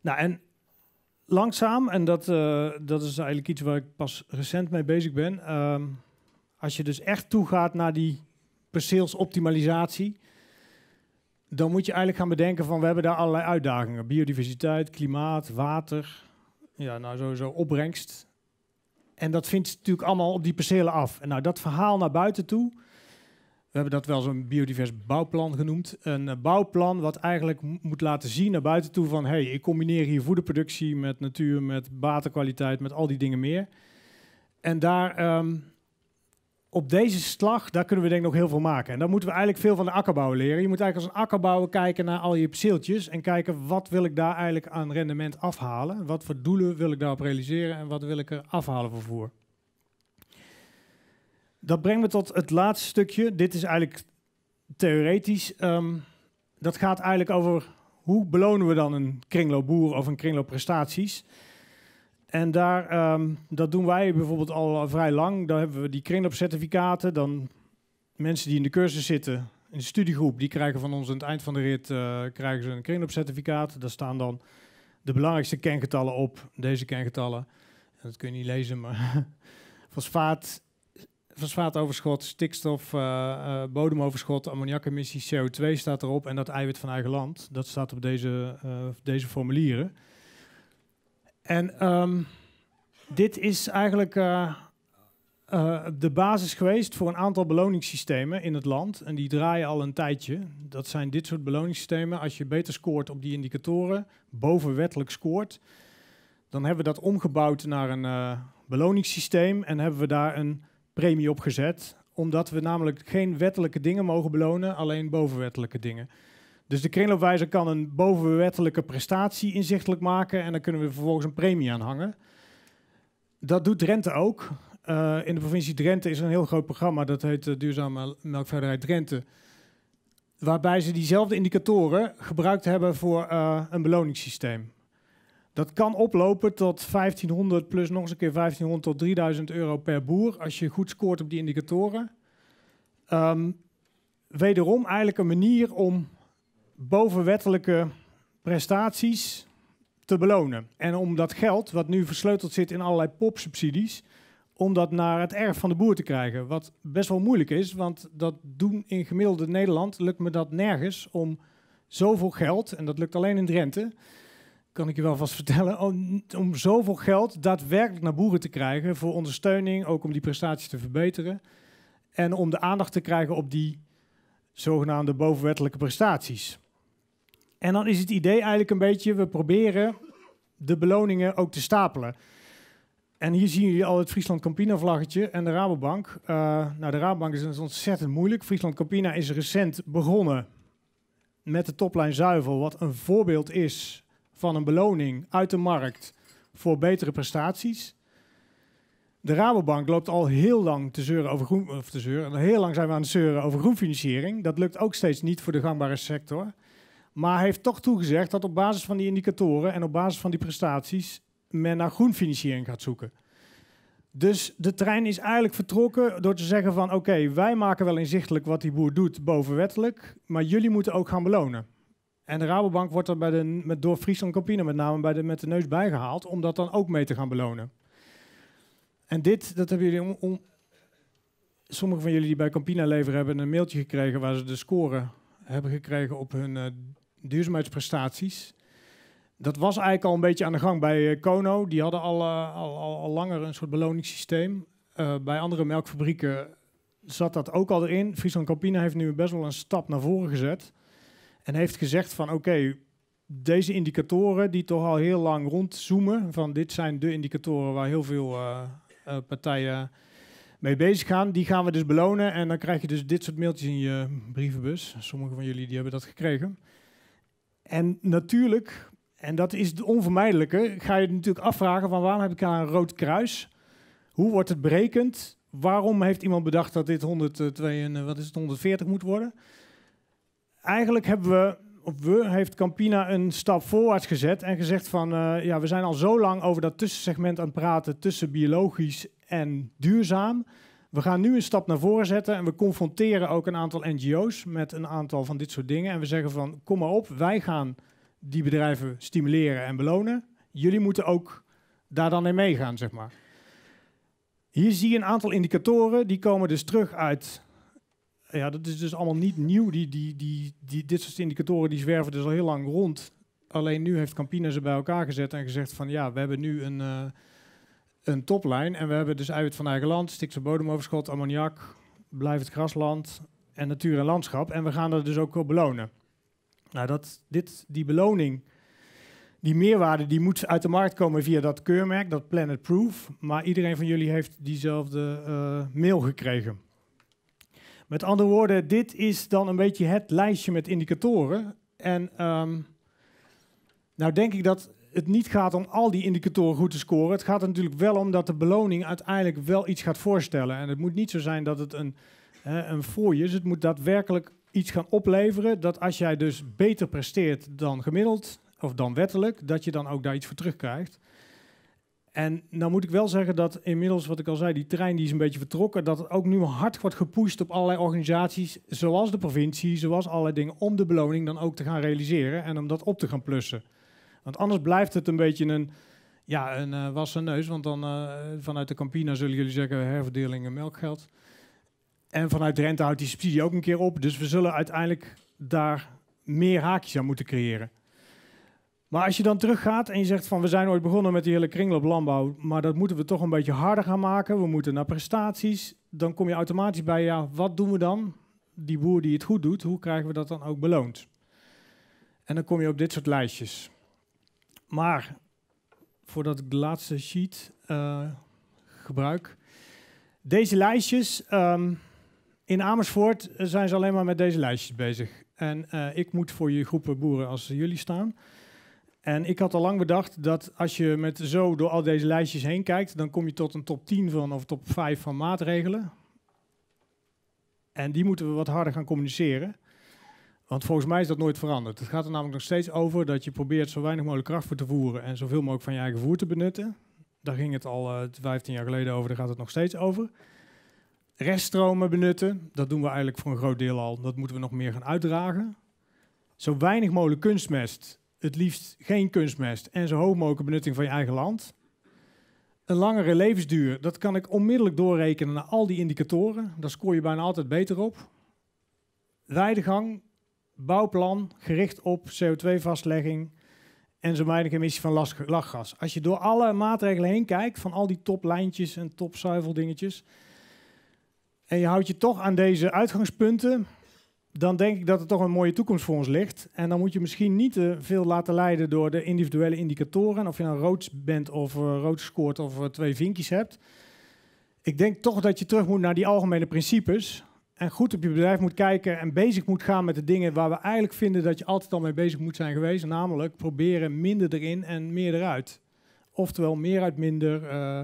Nou, en langzaam, en dat, eh, dat is eigenlijk iets waar ik pas recent mee bezig ben. Ehm, als je dus echt toegaat naar die perceelsoptimalisatie, dan moet je eigenlijk gaan bedenken van we hebben daar allerlei uitdagingen. Biodiversiteit, klimaat, water, ja, nou sowieso opbrengst. En dat vindt natuurlijk allemaal op die percelen af. En nou, dat verhaal naar buiten toe, we hebben dat wel zo'n biodivers bouwplan genoemd. Een eh, bouwplan wat eigenlijk moet laten zien naar buiten toe van... hey, ik combineer hier voederproductie met natuur, met waterkwaliteit, met al die dingen meer. En daar... Ehm, op deze slag, daar kunnen we denk ik nog heel veel maken. En daar moeten we eigenlijk veel van de akkerbouw leren. Je moet eigenlijk als een akkerbouwer kijken naar al je perceeltjes... en kijken wat wil ik daar eigenlijk aan rendement afhalen. Wat voor doelen wil ik daarop realiseren en wat wil ik er afhalen voor voer. Dat brengt me tot het laatste stukje. Dit is eigenlijk theoretisch. Ehm, dat gaat eigenlijk over hoe belonen we dan een kringloopboer of een kringloopprestaties. En daar, ehm, dat doen wij bijvoorbeeld al vrij lang. Daar hebben we die kringloopcertificaten. Dan mensen die in de cursus zitten, in de studiegroep, die krijgen van ons aan het eind van de rit eh, krijgen ze een kringloopcertificaat. Daar staan dan de belangrijkste kengetallen op, deze kengetallen. Dat kun je niet lezen, maar fosfaat fosfaatoverschot, stikstof, eh, eh, bodemoverschot, ammoniakemissie, CO2 staat erop en dat eiwit van eigen land. Dat staat op deze, eh, deze formulieren. En ehm, dit is eigenlijk de basis geweest voor een aantal beloningssystemen in het land. En die draaien al een tijdje. Dat zijn dit soort beloningssystemen. Als je beter scoort op die indicatoren, bovenwettelijk scoort, dan hebben we dat omgebouwd naar een beloningssysteem. En hebben we daar een premie opgezet, omdat we namelijk geen wettelijke dingen mogen belonen, alleen bovenwettelijke dingen. Dus de kringloopwijzer kan een bovenwettelijke prestatie inzichtelijk maken en dan kunnen we vervolgens een premie aan hangen. Dat doet Drenthe ook. Eh, in de provincie Drenthe is er een heel groot programma, dat heet eh, Duurzame Melkveehouderij Drenthe. Waarbij ze diezelfde indicatoren gebruikt hebben voor eh, een beloningssysteem. Dat kan oplopen tot 1500 plus nog eens een keer 1500 tot 3000 euro per boer als je goed scoort op die indicatoren. Ehm, wederom eigenlijk een manier om bovenwettelijke prestaties te belonen. En om dat geld, wat nu versleuteld zit in allerlei popsubsidies, om dat naar het erf van de boer te krijgen. Wat best wel moeilijk is, want dat doen in gemiddelde Nederland lukt me dat nergens om zoveel geld, en dat lukt alleen in Drenthe, kan ik je wel vast vertellen, om, om zoveel geld daadwerkelijk naar boeren te krijgen voor ondersteuning, ook om die prestaties te verbeteren en om de aandacht te krijgen op die zogenaamde bovenwettelijke prestaties. En dan is het idee eigenlijk een beetje, we proberen de beloningen ook te stapelen. En hier zien jullie al het Friesland Campina vlaggetje en de Rabobank. Eh, nou, de Rabobank is dus ontzettend moeilijk. Friesland Campina is recent begonnen met de toplijn zuivel, wat een voorbeeld is van een beloning uit de markt voor betere prestaties. De Rabobank loopt al heel lang te zeuren over groen, of te zeuren, heel lang zijn we aan het zeuren over groenfinanciering. Dat lukt ook steeds niet voor de gangbare sector. Maar heeft toch toegezegd dat op basis van die indicatoren en op basis van die prestaties men naar groenfinanciering gaat zoeken. Dus de trein is eigenlijk vertrokken door te zeggen van oké, wij maken wel inzichtelijk wat die boer doet bovenwettelijk, maar jullie moeten ook gaan belonen. En de Rabobank wordt dan bij de, met, door Friesland Campina met name bij de, met de neus bijgehaald, om dat dan ook mee te gaan belonen. En dit, dat hebben jullie om, Sommigen van jullie die bij Campina leveren hebben een mailtje gekregen waar ze de score hebben gekregen op hun uh, duurzaamheidsprestaties. Dat was eigenlijk al een beetje aan de gang bij eh, Kono. Die hadden eh, al, al, al, langer een soort beloningssysteem. bij andere melkfabrieken zat dat ook al erin. Friesland Campina heeft nu best wel een stap naar voren gezet. En heeft gezegd van oké, deze indicatoren die toch al heel lang rondzoomen, van dit zijn de indicatoren waar heel veel eh, eh, partijen mee bezig gaan, die gaan we dus belonen. En dan krijg je dus dit soort mailtjes in je brievenbus. Sommigen van jullie die hebben dat gekregen. En natuurlijk, en dat is het onvermijdelijke, ga je natuurlijk afvragen van waarom heb ik aan een rood kruis? Hoe wordt het berekend? Waarom heeft iemand bedacht dat dit 102 eh, en wat is het, 140 moet worden? eigenlijk hebben we, of we, heeft Campina een stap voorwaarts gezet en gezegd van, eh, ja, we zijn al zo lang over dat tussensegment aan het praten tussen biologisch en duurzaam. We gaan nu een stap naar voren zetten en we confronteren ook een aantal NGO's met een aantal van dit soort dingen. En we zeggen van, kom maar op, wij gaan die bedrijven stimuleren en belonen. Jullie moeten ook daar dan in meegaan, zeg maar. Hier zie je een aantal indicatoren, die komen dus terug uit ja, dat is dus allemaal niet nieuw. Die, die, die, die, dit soort indicatoren die zwerven dus al heel lang rond. Alleen nu heeft Campina ze bij elkaar gezet en gezegd van ja, we hebben nu een, uh, een toplijn. En we hebben dus uit van eigen land, stikse bodemoverschot ammoniak, blijvend grasland en natuur en landschap. En we gaan dat dus ook wel belonen. Nou, dat, dit, die beloning, die meerwaarde, die moet uit de markt komen via dat keurmerk, dat Planet Proof. Maar iedereen van jullie heeft diezelfde eh, mail gekregen. Met andere woorden, dit is dan een beetje het lijstje met indicatoren. En um, nou denk ik dat het niet gaat om al die indicatoren goed te scoren. Het gaat er natuurlijk wel om dat de beloning uiteindelijk wel iets gaat voorstellen. En het moet niet zo zijn dat het een, hè, een voorje is. Het moet daadwerkelijk iets gaan opleveren dat als jij dus beter presteert dan gemiddeld of dan wettelijk, dat je dan ook daar iets voor terugkrijgt. En nou moet ik wel zeggen dat inmiddels, wat ik al zei, die trein die is een beetje vertrokken. Dat het ook nu hard wordt gepusht op allerlei organisaties, zoals de provincie, zoals allerlei dingen, om de beloning dan ook te gaan realiseren en om dat op te gaan plussen. Want anders blijft het een beetje een, ja, een uh, wassen neus. Want dan eh, vanuit de Campina zullen jullie zeggen herverdeling en melkgeld. En vanuit Drenthe houdt die subsidie ook een keer op. Dus we zullen uiteindelijk daar meer haakjes aan moeten creëren. Maar als je dan teruggaat en je zegt van we zijn ooit begonnen met die hele kringlooplandbouw, maar dat moeten we toch een beetje harder gaan maken. We moeten naar prestaties. Dan kom je automatisch bij ja, wat doen we dan? Die boer die het goed doet, hoe krijgen we dat dan ook beloond? En dan kom je op dit soort lijstjes. Maar voordat ik de laatste sheet eh, gebruik. Deze lijstjes, ehm, in Amersfoort zijn ze alleen maar met deze lijstjes bezig. En eh, ik moet voor je groepen boeren als jullie staan. En ik had al lang bedacht dat als je met zo door al deze lijstjes heen kijkt, dan kom je tot een top 10 van of top 5 van maatregelen. En die moeten we wat harder gaan communiceren. Want volgens mij is dat nooit veranderd. Het gaat er namelijk nog steeds over dat je probeert zo weinig mogelijk kracht voor te voeren en zoveel mogelijk van je eigen voer te benutten. Daar ging het al 15 eh, jaar geleden over, daar gaat het nog steeds over. Reststromen benutten, dat doen we eigenlijk voor een groot deel al. Dat moeten we nog meer gaan uitdragen. Zo weinig mogelijk kunstmest het liefst geen kunstmest en zo hoog mogelijk benutting van je eigen land. Een langere levensduur, dat kan ik onmiddellijk doorrekenen naar al die indicatoren. Daar scoor je bijna altijd beter op. Weidegang, bouwplan, gericht op CO2-vastlegging en zo weinig emissie van lachgas. Als je door alle maatregelen heen kijkt, van al die toplijntjes en topzuiveldingetjes, en je houdt je toch aan deze uitgangspunten, dan denk ik dat er toch een mooie toekomst voor ons ligt. En dan moet je misschien niet te veel laten leiden door de individuele indicatoren. Of je nou rood bent of eh, rood scoort of eh, twee vinkjes hebt. Ik denk toch dat je terug moet naar die algemene principes. En goed op je bedrijf moet kijken en bezig moet gaan met de dingen waar we eigenlijk vinden dat je altijd al mee bezig moet zijn geweest. Namelijk proberen minder erin en meer eruit. Oftewel meer uit minder. Eh,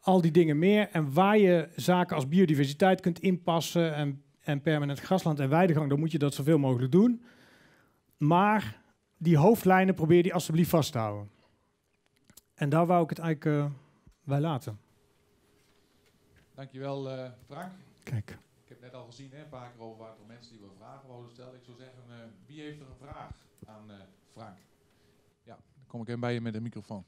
al die dingen meer. En waar je zaken als biodiversiteit kunt inpassen en en permanent grasland en weidegang, dan moet je dat zoveel mogelijk doen. Maar die hoofdlijnen probeer die alsjeblieft vast te houden. En daar wou ik het eigenlijk eh, bij laten. Dankjewel, uh, Frank. Kijk. Ik heb net al gezien, hè, een paar keer over water mensen die we vragen wilden stellen. Ik zou zeggen, eh, wie heeft er een vraag aan Frank? Ja, dan kom ik even bij je met een microfoon.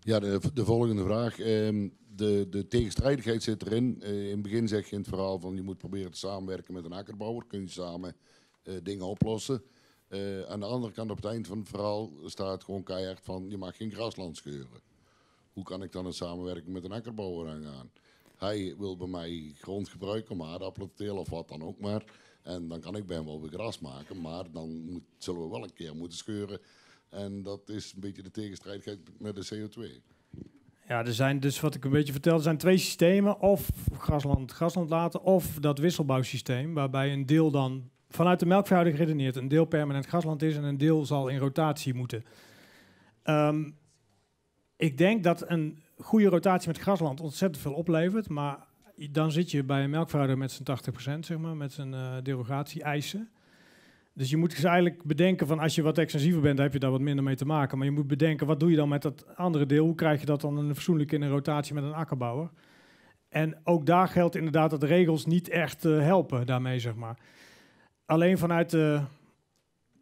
Ja, de, de volgende vraag. Um, de, de tegenstrijdigheid zit erin. Eh, in het begin zeg je in het verhaal van je moet proberen te samenwerken met een akkerbouwer. Kun je samen eh, dingen oplossen. Eh, aan de andere kant op het eind van het verhaal staat gewoon keihard van je mag geen grasland scheuren. Hoe kan ik dan een samenwerking met een akkerbouwer aangaan? Hij wil bij mij grond gebruiken om aardappelen te of wat dan ook maar. En dan kan ik bij hem wel weer gras maken, maar dan moet, zullen we wel een keer moeten scheuren. En dat is een beetje de tegenstrijdigheid met de CO2. Ja, er zijn dus wat ik een beetje vertelde, er zijn twee systemen. Of grasland, grasland laten, of dat wisselbouwsysteem, waarbij een deel dan vanuit de melkveehouder geredeneerd een deel permanent grasland is en een deel zal in rotatie moeten. Ehm, ik denk dat een goede rotatie met grasland ontzettend veel oplevert, maar dan zit je bij een melkveehouder met zijn 80%, zeg maar, met zijn uh, eh, derogatie-eisen. Dus je moet dus eigenlijk bedenken van als je wat extensiever bent, heb je daar wat minder mee te maken. Maar je moet bedenken, wat doe je dan met dat andere deel? Hoe krijg je dat dan een verzoenlijk in een rotatie met een akkerbouwer? En ook daar geldt inderdaad dat de regels niet echt eh, helpen daarmee, zeg maar. Alleen vanuit, uh,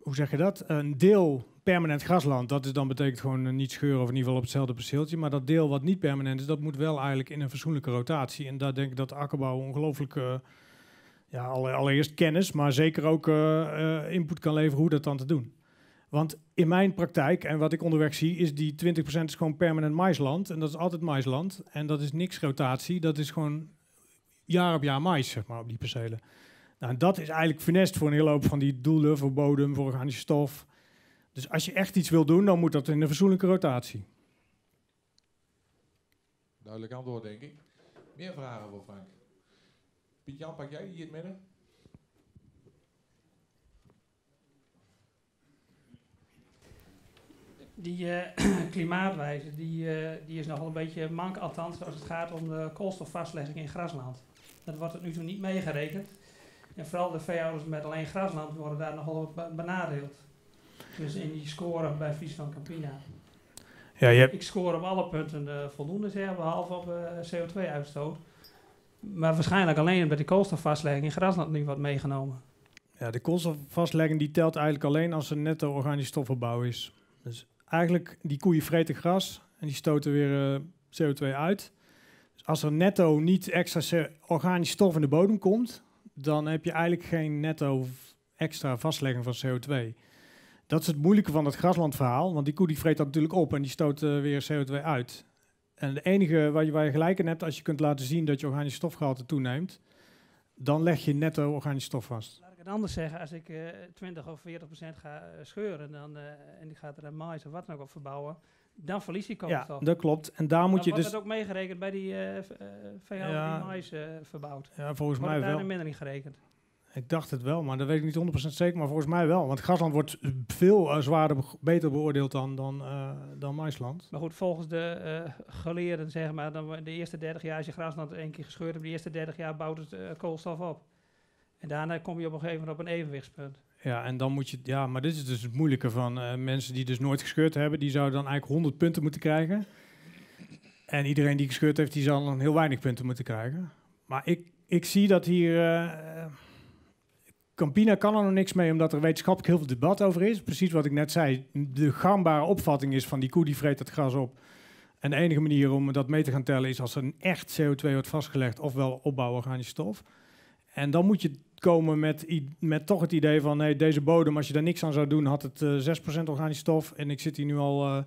hoe zeg je dat, een deel permanent grasland, dat is dan betekent gewoon eh, niet scheuren of in ieder geval op hetzelfde perceeltje. Maar dat deel wat niet permanent is, dat moet wel eigenlijk in een verzoenlijke rotatie. En daar denk ik dat de akkerbouw ongelooflijk ja, allereerst kennis, maar zeker ook eh, eh, input kan leveren hoe dat dan te doen. Want in mijn praktijk en wat ik onderweg zie, is die 20% is gewoon permanent maisland. En dat is altijd maisland. En dat is niks rotatie. Dat is gewoon jaar op jaar mais, zeg maar, op die percelen. Nou, en dat is eigenlijk funest voor een hele hoop van die doelen voor bodem, voor organische stof. Dus als je echt iets wil doen, dan moet dat in een verzoenlijke rotatie. Duidelijk antwoord, denk ik. Meer vragen voor Frank? jan pak jij hier het midden? Die eh, klimaatwijze die, eh, die is nogal een beetje mank, althans als het gaat om de koolstofvastlegging in grasland. Dat wordt het nu toe niet meegerekend. En vooral de veehouders met alleen grasland worden daar nogal benadeeld. Dus in die score bij Fries van Campina. Ja, je hebt... Ik score op alle punten eh, voldoende, zeg, behalve op CO2-uitstoot. Maar waarschijnlijk alleen bij de koolstofvastlegging in Grasland nu wat meegenomen. Ja, de koolstofvastlegging die telt eigenlijk alleen als er netto organische stoffenbouw is. Dus eigenlijk, die koeien vreten gras en die stoten weer eh, CO2 uit. Dus als er netto niet extra organisch stof in de bodem komt, dan heb je eigenlijk geen netto extra vastlegging van CO2. Dat is het moeilijke van het graslandverhaal, want die koe die vreet dat natuurlijk op en die stoot weer CO2 uit. En de enige waar je, waar je gelijk in hebt, als je kunt laten zien dat je organisch stofgehalte toeneemt, dan leg je netto organische stof vast. Laat ik het anders zeggen, als ik 20 eh, of 40 procent ga eh, scheuren dan, eh, en ik ga er een mais of wat dan ook op verbouwen, dan verlies ik koolstof. Ja, dat klopt. En daar moet je wordt dus... dat ook meegerekend bij die uh, uh, die mais verbouwt? Ja, volgens mij wel. daar minder niet gerekend? Ik dacht het wel, maar dat weet ik niet 100% zeker. Maar volgens mij wel. Want Grasland wordt veel eh, zwaarder, beter beoordeeld dan, dan, eh, dan Maisland. Maar goed, volgens de uh, geleerden, zeg maar, dan de eerste 30 jaar, als je Grasland één keer gescheurd hebt, de eerste 30 jaar bouwt het koolstof op. En daarna kom je op een gegeven moment op een evenwichtspunt. Ja, en dan moet je, ja, maar dit is dus het moeilijke van mensen die dus nooit gescheurd hebben, die zouden dan eigenlijk 100 punten moeten krijgen. En iedereen die gescheurd heeft, die zal dan heel weinig punten moeten krijgen. Maar ik, ik zie dat hier Campina kan er nog niks mee, omdat er wetenschappelijk heel veel debat over is. Precies wat ik net zei. De gangbare opvatting is van die koe die vreet het gras op. En de enige manier om dat mee te gaan tellen is als er een echt CO2 wordt vastgelegd, ofwel opbouworganische stof. En dan moet je komen met, met toch het idee van, hey, deze bodem, als je daar niks aan zou doen, had het 6% eh, organische stof. En ik zit hier nu al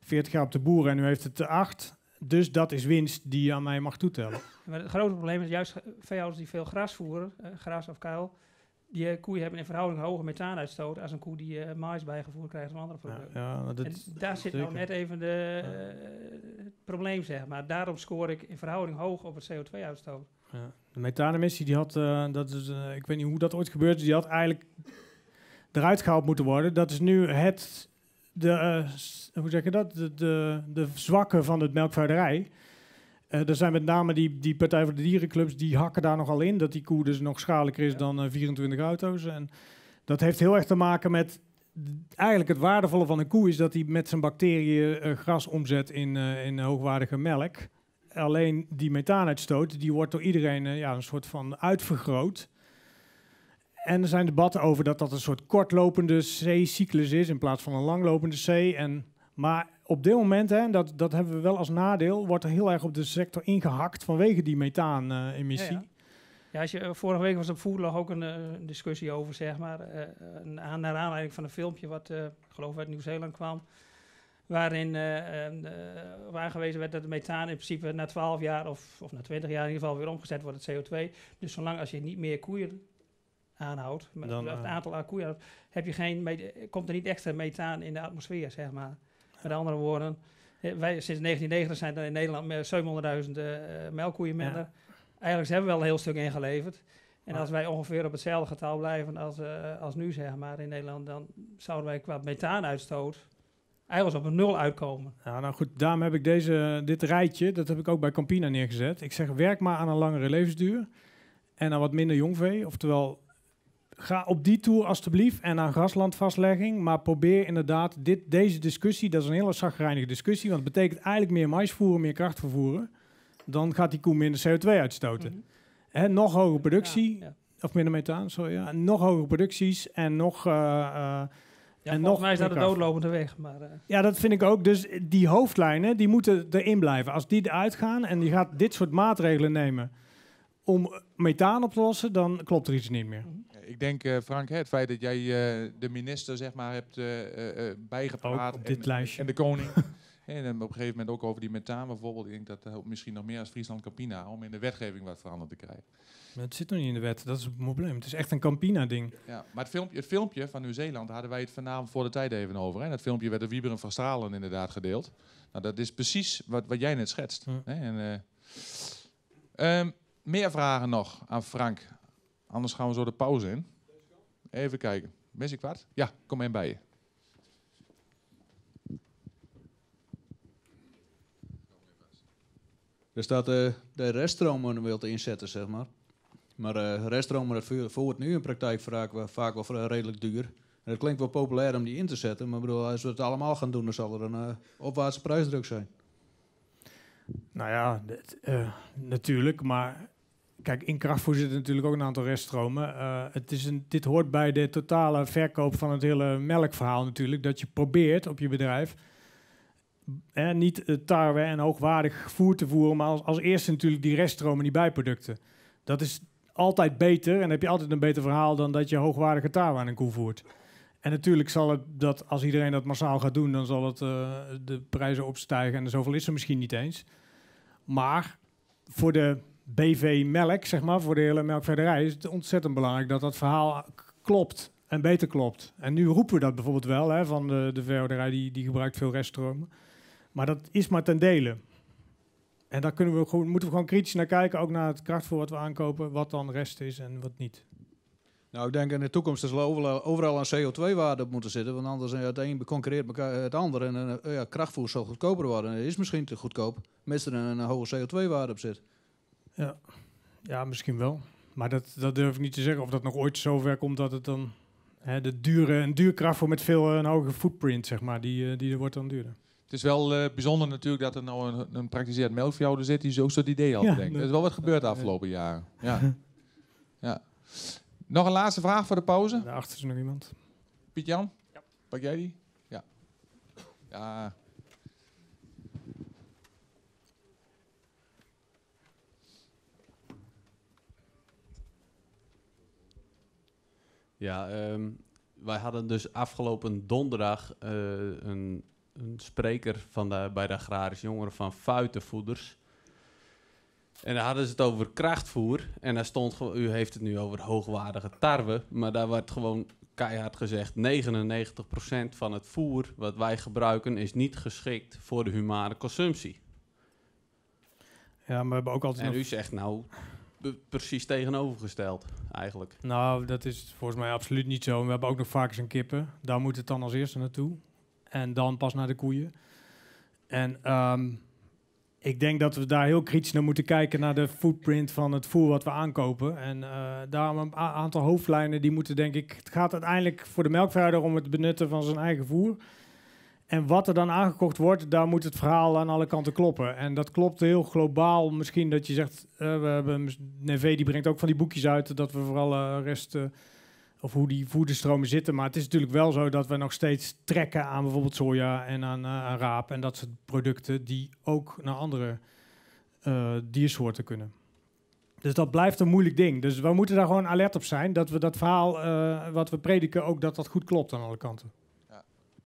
40 eh, mm. jaar op de boeren en nu heeft het 8. Eh, dus dat is winst die je aan mij mag toetellen. het grote probleem is juist veehouders die veel gras voeren, uh, gras of kuil, die eh, koeien hebben in verhouding hoge methaanuitstoot als een koe die uh, eh, mais bijgevoerd krijgt of andere producten. Ja, ja, nou, dat daar zit nou net even de, eh, het probleem, zeg maar. Daarom scoor ik in verhouding hoog op het CO2-uitstoot. Ja. De methaanemissie, die had, dat is, ik weet niet hoe dat ooit gebeurde, die had eigenlijk eruit gehaald moeten worden. Dat is nu het, de, hoe zeg je dat, de, de, zwakke van het melkvuiderij. Eh, er zijn met name die, die Partij voor de Dierenclubs, die hakken daar nogal in dat die koe dus nog schadelijker is dan 24 eh, auto's. En dat heeft heel erg te maken met eigenlijk het waardevolle van een koe is dat hij met zijn bacteriën eh, gras omzet in, in hoogwaardige melk. Alleen die methaanuitstoot, die wordt door iedereen ja, een soort van uitvergroot. En er zijn debatten over dat dat een soort kortlopende C-cyclus is in plaats van een langlopende C. En maar op dit moment, hè, dat, dat hebben we wel als nadeel, wordt er heel erg op de sector ingehakt vanwege die methaanemissie. Ja, ja, eh, vorige week was op Voerlog ook eh, een discussie over, zeg maar, uh, naar aanleiding van een filmpje wat, uh, geloof ik, uit Nieuw-Zeeland kwam. Waarin aangewezen werd dat de methaan in principe na 12 jaar of, of na 20 jaar in ieder geval weer omgezet wordt in CO2. Dus zolang als je niet meer koeien aanhoudt, met het aantal koeien, heb je geen, komt er niet extra methaan in de atmosfeer, zeg maar. Met andere woorden, eh, wij sinds 1990 zijn er in Nederland 700.000 uh, eh, eh, melkkoeien minder. Eigenlijk hebben we wel een heel stuk ingeleverd. En als wij ongeveer op hetzelfde getal blijven als, als nu, zeg maar, in Nederland, dan zouden wij qua methaanuitstoot eigenlijk op een nul uitkomen. Ja, nou goed, daarom heb ik deze, dit rijtje, dat heb ik ook bij Campina neergezet. Ik zeg, werk maar aan een langere levensduur en aan wat minder jongvee. Oftewel, ga op die tour alstublieft en aan graslandvastlegging. Maar probeer inderdaad dit, deze discussie, dat is een hele zagrijnige discussie, want het betekent eigenlijk meer mais voeren, meer kracht vervoeren. Dan gaat die koe minder CO2 uitstoten. Mm nog hogere productie, of minder methaan, sorry. Ja. Nog hogere producties en nog... Uh, uh, ja, en nog mij is dat de doodlopende weg. Maar, eh. Ja, dat vind ik ook. Dus die hoofdlijnen, die moeten erin blijven. Als die eruit gaan en je gaat dit soort maatregelen nemen om methaan op te lossen, dan klopt er iets niet meer. Mhm ik denk, eh, Frank, het feit dat jij eh, de minister zeg maar, hebt eh, bijgepraat. op dit en, lijstje. En de koning. en op een gegeven moment ook over die methaan bijvoorbeeld. Ik denk dat dat misschien nog meer als Friesland Campina om in de wetgeving wat veranderd te krijgen. Maar het zit nog niet in de wet, dat is het probleem. Het is echt een Campina-ding. Ja, maar het filmpje, het filmpje van Nieuw-Zeeland hadden wij het vanavond voor de tijd even over. En dat filmpje werd door Wieberen van Stralen inderdaad gedeeld. Nou, dat is precies wat, wat jij net schetst. Hè? En, ehm, meer vragen nog aan Frank. Anders gaan we zo de pauze in. Even kijken. Mis ik wat? Ja, kom een bij je. Er staat eh, de reststromen te inzetten, zeg maar. Maar uh, reststromen dat voert nu in praktijk vaak, vaak wel uh, redelijk duur. En dat klinkt wel populair om die in te zetten. Maar bedoel, als we het allemaal gaan doen, dan zal er een eh, opwaartse prijsdruk zijn. Nou ja, natuurlijk. Maar kijk, in krachtvoer zitten natuurlijk ook een aantal reststromen. Eh, het is een, dit hoort bij de totale verkoop van het hele melkverhaal natuurlijk. Dat je probeert op je bedrijf eh, niet tarwe en hoogwaardig voer te voeren, maar als, als eerste natuurlijk die reststromen, die bijproducten. Dat is altijd beter en heb je altijd een beter verhaal dan dat je hoogwaardige tarwe aan een koe voert. En natuurlijk zal het dat als iedereen dat massaal gaat doen, dan zal het eh, de prijzen opstijgen en zoveel is er misschien niet eens. Maar voor de BV Melk, zeg maar, voor de hele melkverderij, is het ontzettend belangrijk dat dat verhaal klopt en beter klopt. En nu roepen we dat bijvoorbeeld wel, hè, van de, de die, die gebruikt veel reststromen. Maar dat is maar ten dele. En daar kunnen we gewoon, moeten we gewoon kritisch naar kijken, ook naar het krachtvoer wat we aankopen, wat dan rest is en wat niet. Nou, ik denk in de toekomst zullen overal, overal een CO2-waarde op moeten zitten, want anders het een concurreert het ander en eh, ja, krachtvoer zal goedkoper worden. Het is misschien te goedkoop, mits er een, een hoge CO2-waarde op zit. Ja, ja misschien wel. Maar dat, dat durf ik niet te zeggen. Of dat nog ooit zover komt dat het dan... Hè, de dure, een duurkracht voor met veel eh, een hogere footprint, zeg maar, die, eh, die er wordt dan duurder. Het is wel eh, bijzonder natuurlijk dat er nou een, een praktiseerd melkveehouder zit die zo'n soort idee had, ja, Het is wel wat gebeurd de afgelopen jaren. Ja. ja. Nog een laatste vraag voor de pauze. Daarachter is nog iemand. Piet-Jan, ja. pak jij die? Ja. Ja. Ja, ehm, wij hadden dus afgelopen donderdag eh, een, een, spreker van de, bij de Agrarische Jongeren van Fuitenvoeders. En daar hadden ze het over krachtvoer. En daar stond gewoon. u heeft het nu over hoogwaardige tarwe. Maar daar werd gewoon keihard gezegd: 99% van het voer wat wij gebruiken is niet geschikt voor de humane consumptie. Ja, maar we hebben ook altijd. En u zegt nou, precies tegenovergesteld, eigenlijk. Nou, dat is volgens mij absoluut niet zo. We hebben ook nog varkens en kippen. Daar moet het dan als eerste naartoe. En dan pas naar de koeien. En ehm, ik denk dat we daar heel kritisch naar moeten kijken naar de footprint van het voer wat we aankopen. En uh, eh, daarom een aantal hoofdlijnen die moeten denk ik... Het gaat uiteindelijk voor de melkveehouder om het benutten van zijn eigen voer. En wat er dan aangekocht wordt, daar moet het verhaal aan alle kanten kloppen. En dat klopt heel globaal. Misschien dat je zegt, uh, we hebben Neve die brengt ook van die boekjes uit, dat we vooral uh, rest eh, of hoe die voederstromen zitten. Maar het is natuurlijk wel zo dat we nog steeds trekken aan bijvoorbeeld soja en aan, raap en dat soort producten die ook naar andere diersoorten kunnen. Dus dat blijft een moeilijk ding. Dus we moeten daar gewoon alert op zijn dat we dat verhaal wat we prediken ook dat dat goed klopt aan alle kanten.